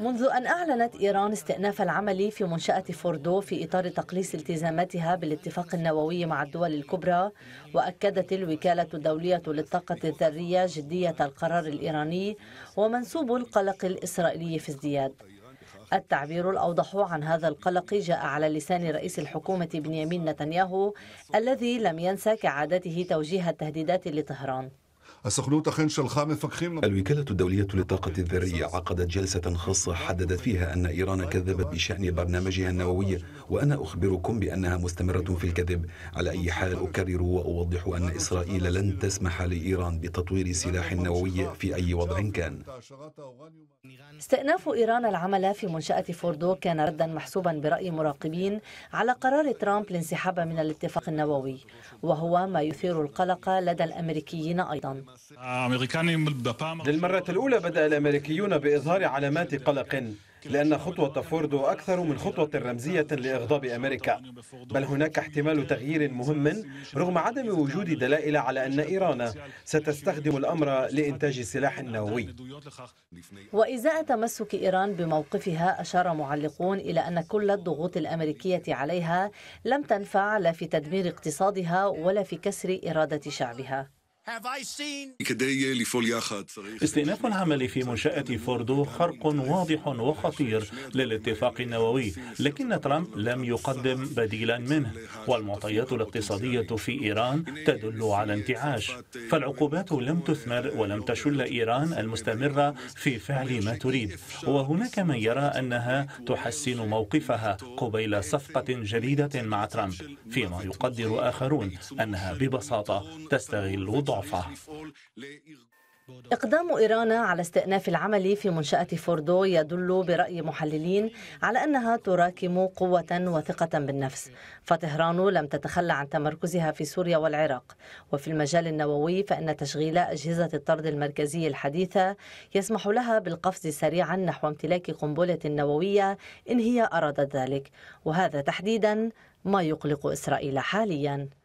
منذ أن أعلنت إيران استئناف العمل في منشأة فوردو في إطار تقليص التزاماتها بالاتفاق النووي مع الدول الكبرى وأكدت الوكالة الدولية للطاقة الذرية جدية القرار الإيراني ومنسوب القلق الإسرائيلي في ازدياد التعبير الأوضح عن هذا القلق جاء على لسان رئيس الحكومة بنيامين نتنياهو الذي لم ينسى كعادته توجيه التهديدات لطهران السخنوت أخن شلخا مفكخين الوكالة الدولية للطاقة الذرية عقدت جلسة خاصة حددت فيها أن إيران كذبت بشأن برنامجها النووي وأنا أخبركم بأنها مستمرة في الكذب على أي حال أكرر وأوضح أن إسرائيل لن تسمح لإيران بتطوير سلاح نووي في أي وضع كان استئناف إيران العمل في منشأة فوردو كان ردا محسوبا برأي مراقبين على قرار ترامب الانسحاب من الاتفاق النووي وهو ما يثير القلق لدى الأمريكيين أيضا للمرة الأولى بدأ الأمريكيون بإظهار علامات قلق لأن خطوة فوردو أكثر من خطوة رمزية لإغضاب أمريكا بل هناك احتمال تغيير مهم رغم عدم وجود دلائل على أن إيران ستستخدم الأمر لإنتاج سلاح نووي وإزاء تمسك إيران بموقفها أشار معلقون إلى أن كل الضغوط الأمريكية عليها لم تنفع لا في تدمير اقتصادها ولا في كسر إرادة شعبها استئناف العمل في منشأة فوردو خرق واضح وخطير للاتفاق النووي لكن ترامب لم يقدم بديلا منه والمعطيات الاقتصادية في إيران تدل على انتعاش فالعقوبات لم تثمر ولم تشل إيران المستمرة في فعل ما تريد وهناك من يرى أنها تحسن موقفها قبيل صفقة جديدة مع ترامب فيما يقدر آخرون أنها ببساطة تستغل ضعفه إقدام إيران على استئناف العمل في منشأة فوردو يدل برأي محللين على أنها تراكم قوة وثقة بالنفس فطهران لم تتخلى عن تمركزها في سوريا والعراق وفي المجال النووي فإن تشغيل أجهزة الطرد المركزي الحديثة يسمح لها بالقفز سريعا نحو امتلاك قنبلة نووية إن هي أرادت ذلك وهذا تحديدا ما يقلق إسرائيل حاليا